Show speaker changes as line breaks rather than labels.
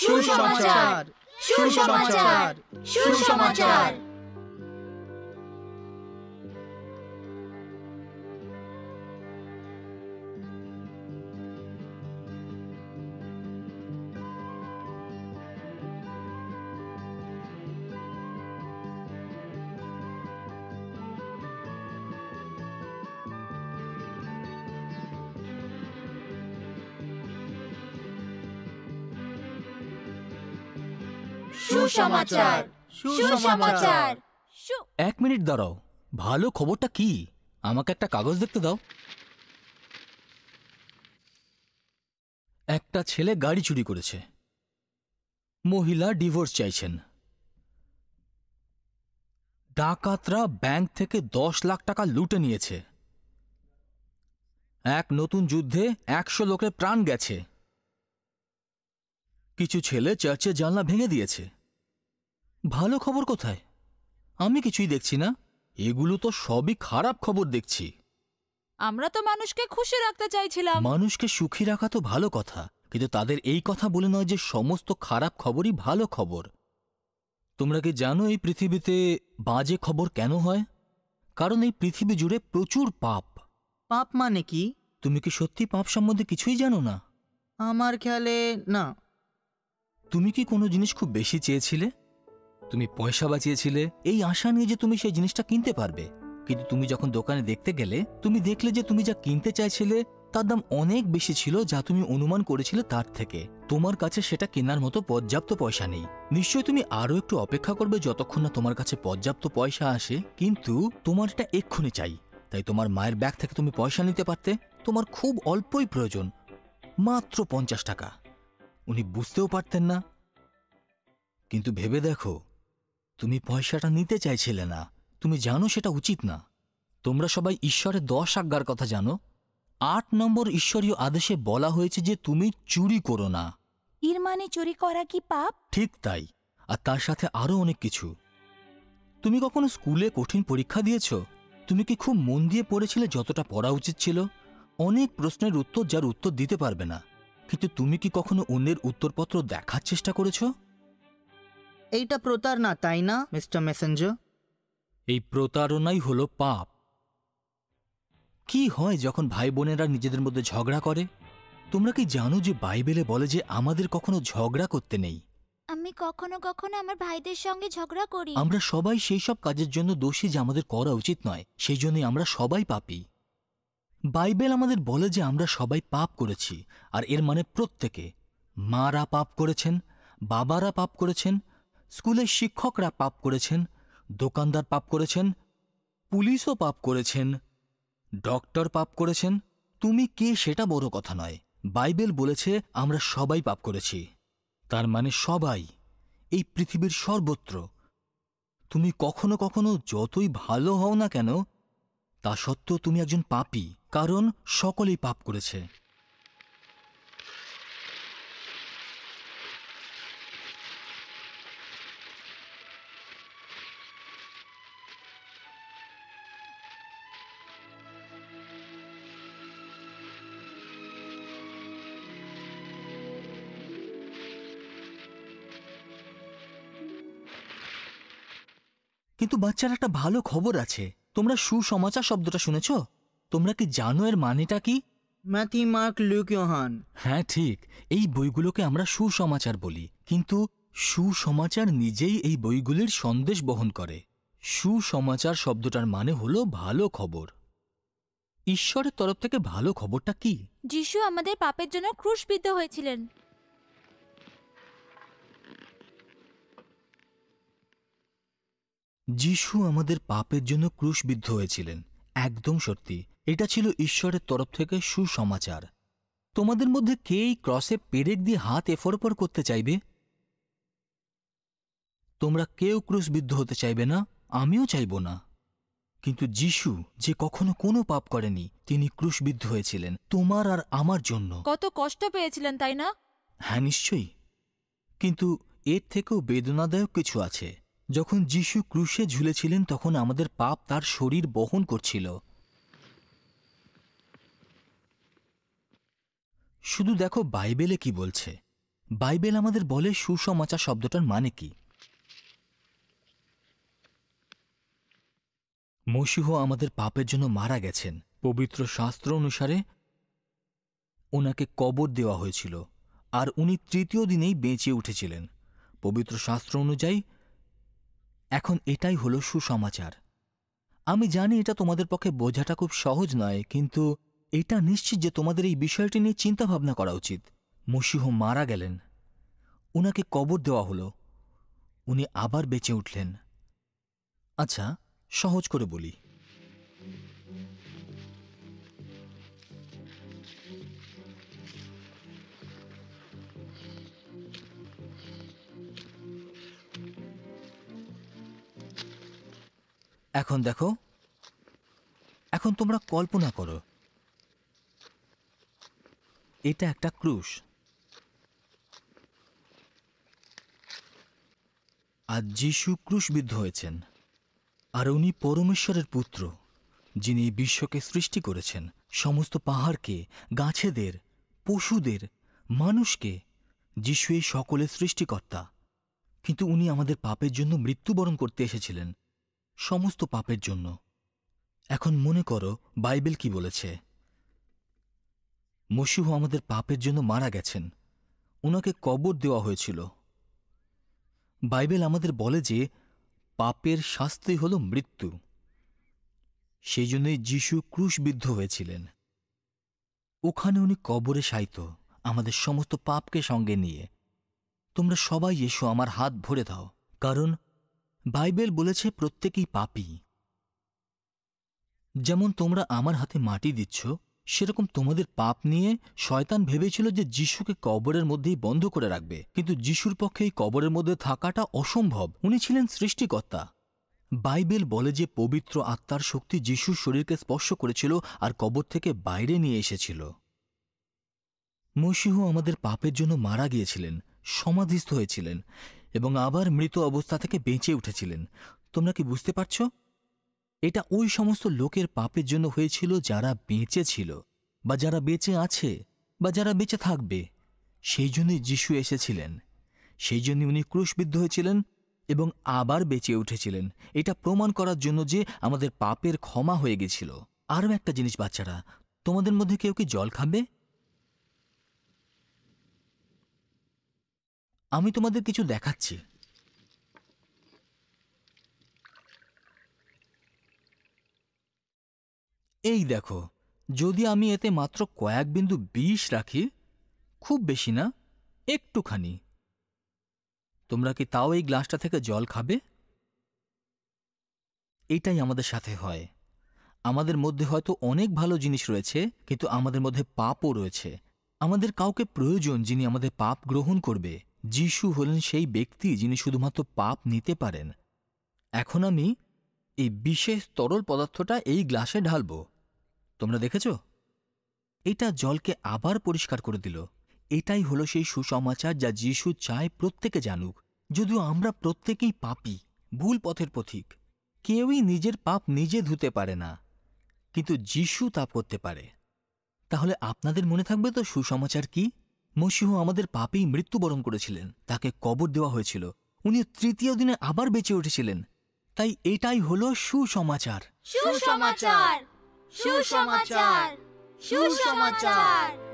সুসমাচার সুসমাচার সুসমাচার সুসমাচার সুসমাচার এক মিনিট দাঁড়াও ভালো খবরটা কি আমাকে একটা কাগজ দেখতে দাও একটা ছেলে গাড়ি চুরি করেছে মহিলা ডিভোর্স চাইছেন ডাকাতরা ব্যাংক থেকে দশ লাখ টাকা লুটে নিয়েছে এক নতুন যুদ্ধে একশো লোকের প্রাণ গেছে কিছু ছেলে চার্চে জানলা ভেঙে দিয়েছে ভালো খবর কোথায় আমি কিছুই দেখছি না এগুলো তো সবই খারাপ খবর দেখছি আমরা তো মানুষকে খুশি রাখতে চাইছিলাম মানুষকে সুখী রাখা তো ভালো কথা কিন্তু তাদের এই কথা বলে নয় যে সমস্ত খারাপ খবরই ভালো খবর তোমরা কি জানো এই পৃথিবীতে বাজে খবর কেন হয় কারণ এই পৃথিবী জুড়ে প্রচুর পাপ পাপ মানে কি তুমি কি সত্যি পাপ সম্বন্ধে কিছুই জানো না আমার খেয়ালে না তুমি কি কোনো জিনিস খুব বেশি চেয়েছিলে তুমি পয়সা বাঁচিয়েছিলে এই আশা নিয়ে যে তুমি সেই জিনিসটা কিনতে পারবে কিন্তু তুমি যখন দোকানে দেখতে গেলে তুমি দেখলে যে তুমি যা কিনতে চাইছিলে তার দাম অনেক বেশি ছিল যা তুমি অনুমান করেছিলে তার থেকে তোমার কাছে সেটা কেনার মতো পর্যাপ্ত পয়সা নেই নিশ্চয়ই তুমি আরও একটু অপেক্ষা করবে যতক্ষণ না তোমার কাছে পর্যাপ্ত পয়সা আসে কিন্তু তোমার এটা এক্ষুনি চাই তাই তোমার মায়ের ব্যাগ থেকে তুমি পয়সা নিতে পারতে তোমার খুব অল্পই প্রয়োজন মাত্র পঞ্চাশ টাকা উনি বুঝতেও পারতেন না কিন্তু ভেবে দেখো তুমি পয়সাটা নিতে চাইছিলে না তুমি জানো সেটা উচিত না তোমরা সবাই ঈশ্বরের দশ আজ্ঞার কথা জানো আট নম্বর ঈশ্বরীয় আদেশে বলা হয়েছে যে তুমি চুরি করো না এর মানে চুরি করা কি পাপ ঠিক তাই আর তার সাথে আরও অনেক কিছু তুমি কখনো স্কুলে কঠিন পরীক্ষা দিয়েছ তুমি কি খুব মন দিয়ে পড়েছিলে যতটা পড়া উচিত ছিল অনেক প্রশ্নের উত্তর যার উত্তর দিতে পারবে না কিন্তু তুমি কি কখনো অন্যের উত্তরপত্র দেখার চেষ্টা করেছো এইটা প্রতারণা তাই না মিস্টার মেসেঞ্জার এই প্রতারণাই হলো পাপ কি হয় যখন ভাই বোনেরা নিজেদের মধ্যে ঝগড়া করে তোমরা কি জানো যে বাইবেলে বলে যে আমাদের কখনো ঝগড়া করতে নেই আমি কখনো কখনো আমার ভাইদের সঙ্গে ঝগড়া করি আমরা সবাই সেই সব কাজের জন্য দোষী যে আমাদের করা উচিত নয় সেই জন্যই আমরা সবাই পাপি বাইবেল আমাদের বলে যে আমরা সবাই পাপ করেছি আর এর মানে প্রত্যেকে মারা পাপ করেছেন বাবারা পাপ করেছেন স্কুলের শিক্ষকরা পাপ করেছেন দোকানদার পাপ করেছেন পুলিশও পাপ করেছেন ডক্টর পাপ করেছেন তুমি কে সেটা বড় কথা নয় বাইবেল বলেছে আমরা সবাই পাপ করেছি তার মানে সবাই এই পৃথিবীর সর্বত্র তুমি কখনো কখনো যতই ভালো হও না কেন তা সত্ত্বেও তুমি একজন পাপি কারণ সকলেই পাপ করেছে কিন্তু বাচ্চার একটা ভালো খবর আছে তোমরা সুসমাচার শব্দটা শুনেছ তোমরা কি জানো এর মানেটা কি ম্যাথি মার্ক লুকিওহান হ্যাঁ ঠিক এই বইগুলোকে আমরা সুসমাচার বলি কিন্তু সুসমাচার নিজেই এই বইগুলির সন্দেশ বহন করে সুসমাচার শব্দটার মানে হলো ভালো খবর ঈশ্বরের তরফ থেকে ভালো খবরটা কি যিশু আমাদের পাপের জন্য ক্রুশবিদ্ধ হয়েছিলেন যিশু আমাদের পাপের জন্য ক্রুশবিদ্ধ হয়েছিলেন একদম সত্যি এটা ছিল ঈশ্বরের তরফ থেকে সুসমাচার তোমাদের মধ্যে কে এই ক্রসে পেরেক দিয়ে হাত এফরপর করতে চাইবে তোমরা কেউ ক্রুশবিদ্ধ হতে চাইবে না আমিও চাইব না কিন্তু যিশু যে কখনো কোনো পাপ করেনি তিনি ক্রুশবিদ্ধ হয়েছিলেন তোমার আর আমার জন্য কত কষ্ট পেয়েছিলেন তাই না হ্যাঁ নিশ্চয়ই কিন্তু এর থেকেও বেদনাদায়ক কিছু আছে যখন যিশু ক্রুশে ঝুলেছিলেন তখন আমাদের পাপ তার শরীর বহন করছিল শুধু দেখো বাইবেলে কি বলছে বাইবেল আমাদের বলে সুসমাচার শব্দটার মানে কি মসিহ আমাদের পাপের জন্য মারা গেছেন পবিত্র শাস্ত্র অনুসারে ওনাকে কবর দেওয়া হয়েছিল আর উনি তৃতীয় দিনেই বেঁচে উঠেছিলেন পবিত্র শাস্ত্র অনুযায়ী এখন এটাই হলো সুসমাচার আমি জানি এটা তোমাদের পক্ষে বোঝাটা খুব সহজ নয় কিন্তু এটা নিশ্চিত যে তোমাদের এই বিষয়টি নিয়ে চিন্তাভাবনা করা উচিত মসিহ মারা গেলেন ওনাকে কবর দেওয়া হলো উনি আবার বেঁচে উঠলেন আচ্ছা সহজ করে বলি এখন দেখো এখন তোমরা কল্পনা করো এটা একটা ক্রুশ আর যিশু ক্রুশবিদ্ধ হয়েছেন আর উনি পরমেশ্বরের পুত্র যিনি বিশ্বকে সৃষ্টি করেছেন সমস্ত পাহাড়কে গাছেদের পশুদের মানুষকে যিশু এই সকলের সৃষ্টিকর্তা কিন্তু উনি আমাদের পাপের জন্য মৃত্যুবরণ করতে এসেছিলেন সমস্ত পাপের জন্য এখন মনে করো বাইবেল কি বলেছে মসিহ আমাদের পাপের জন্য মারা গেছেন ওনাকে কবর দেওয়া হয়েছিল বাইবেল আমাদের বলে যে পাপের শাস্তি হল মৃত্যু সেই জন্যই যিশু ক্রুশবিদ্ধ হয়েছিলেন ওখানে উনি কবরে সাইত আমাদের সমস্ত পাপকে সঙ্গে নিয়ে তোমরা সবাই এসো আমার হাত ভরে দাও কারণ বাইবেল বলেছে প্রত্যেকেই পাপি যেমন তোমরা আমার হাতে মাটি দিচ্ছ সেরকম তোমাদের পাপ নিয়ে শয়তান ভেবেছিল যে যিশুকে কবরের মধ্যেই বন্ধ করে রাখবে কিন্তু যিশুর পক্ষে এই কবরের মধ্যে থাকাটা অসম্ভব উনি ছিলেন সৃষ্টিকর্তা বাইবেল বলে যে পবিত্র আত্মার শক্তি যিশুর শরীরকে স্পর্শ করেছিল আর কবর থেকে বাইরে নিয়ে এসেছিল মসিহ আমাদের পাপের জন্য মারা গিয়েছিলেন সমাধিস্থ হয়েছিলেন এবং আবার মৃত অবস্থা থেকে বেঁচে উঠেছিলেন তোমরা কি বুঝতে পারছ এটা ওই সমস্ত লোকের পাপের জন্য হয়েছিল যারা বেঁচে ছিল বা যারা বেঁচে আছে বা যারা বেঁচে থাকবে সেই জন্যই যিশু এসেছিলেন সেই জন্যই উনি ক্রুশবিদ্ধ হয়েছিলেন এবং আবার বেঁচে উঠেছিলেন এটা প্রমাণ করার জন্য যে আমাদের পাপের ক্ষমা হয়ে গেছিল আরও একটা জিনিস বাচ্চারা তোমাদের মধ্যে কেউ কি জল খাবে আমি তোমাদের কিছু দেখাচ্ছি এই দেখো যদি আমি এতে মাত্র কয়েক বিন্দু বিষ রাখি খুব বেশি না একটুখানি তোমরা কি তাও এই গ্লাসটা থেকে জল খাবে এটাই আমাদের সাথে হয় আমাদের মধ্যে হয়তো অনেক ভালো জিনিস রয়েছে কিন্তু আমাদের মধ্যে পাপও রয়েছে আমাদের কাউকে প্রয়োজন যিনি আমাদের পাপ গ্রহণ করবে যিশু হলেন সেই ব্যক্তি যিনি শুধুমাত্র পাপ নিতে পারেন এখন আমি এই বিশেষ তরল পদার্থটা এই গ্লাসে ঢালব তোমরা দেখেছ এটা জলকে আবার পরিষ্কার করে দিল এটাই হলো সেই সুসমাচার যা যিশু চায় প্রত্যেকে জানুক যদিও আমরা প্রত্যেকেই পাপি ভুল পথের পথিক কেউই নিজের পাপ নিজে ধুতে পারে না কিন্তু যিশু তা করতে পারে তাহলে আপনাদের মনে থাকবে তো সুসমাচার কী মসিহ আমাদের পাপেই মৃত্যুবরণ করেছিলেন তাকে কবর দেওয়া হয়েছিল উনি তৃতীয় দিনে আবার বেঁচে উঠেছিলেন তাই এটাই হল সুসমাচার সুসমাচার সুসমাচার সুসমাচার